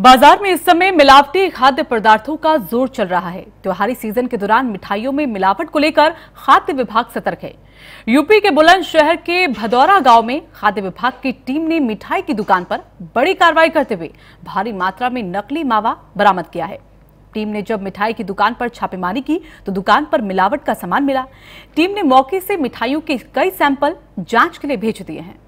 बाजार में इस समय मिलावटी खाद्य पदार्थों का जोर चल रहा है त्योहारी सीजन के दौरान मिठाइयों में मिलावट को लेकर खाद्य विभाग सतर्क है यूपी के बुलंदशहर के भदौरा गांव में खाद्य विभाग की टीम ने मिठाई की दुकान पर बड़ी कार्रवाई करते हुए भारी मात्रा में नकली मावा बरामद किया है टीम ने जब मिठाई की दुकान पर छापेमारी की तो दुकान पर मिलावट का सामान मिला टीम ने मौके से मिठाइयों के कई सैंपल जांच के लिए भेज दिए हैं